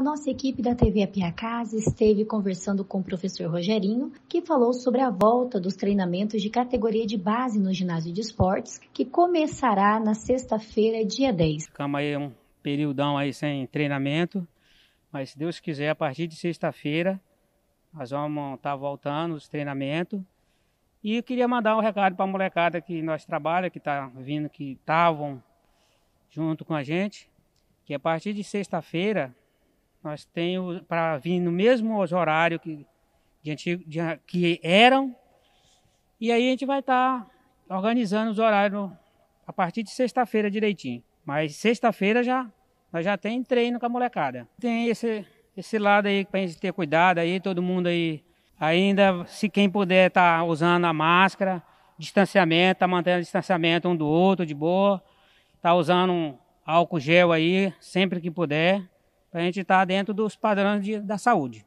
a nossa equipe da TV Apiacasa esteve conversando com o professor Rogerinho, que falou sobre a volta dos treinamentos de categoria de base no ginásio de esportes, que começará na sexta-feira, dia 10. Ficamos aí um período aí sem treinamento, mas se Deus quiser, a partir de sexta-feira, nós vamos estar tá voltando os treinamentos. E eu queria mandar um recado para a molecada que nós trabalha, que está vindo, que estavam junto com a gente, que a partir de sexta-feira nós temos para vir no mesmo horário que, de antigo, de, que eram. E aí a gente vai estar tá organizando os horários a partir de sexta-feira direitinho. Mas sexta-feira já nós já tem treino com a molecada. Tem esse, esse lado aí para a gente ter cuidado aí, todo mundo aí. Ainda, se quem puder estar tá usando a máscara, distanciamento, tá mantendo o distanciamento um do outro de boa, tá usando um álcool gel aí sempre que puder para a gente estar tá dentro dos padrões de, da saúde.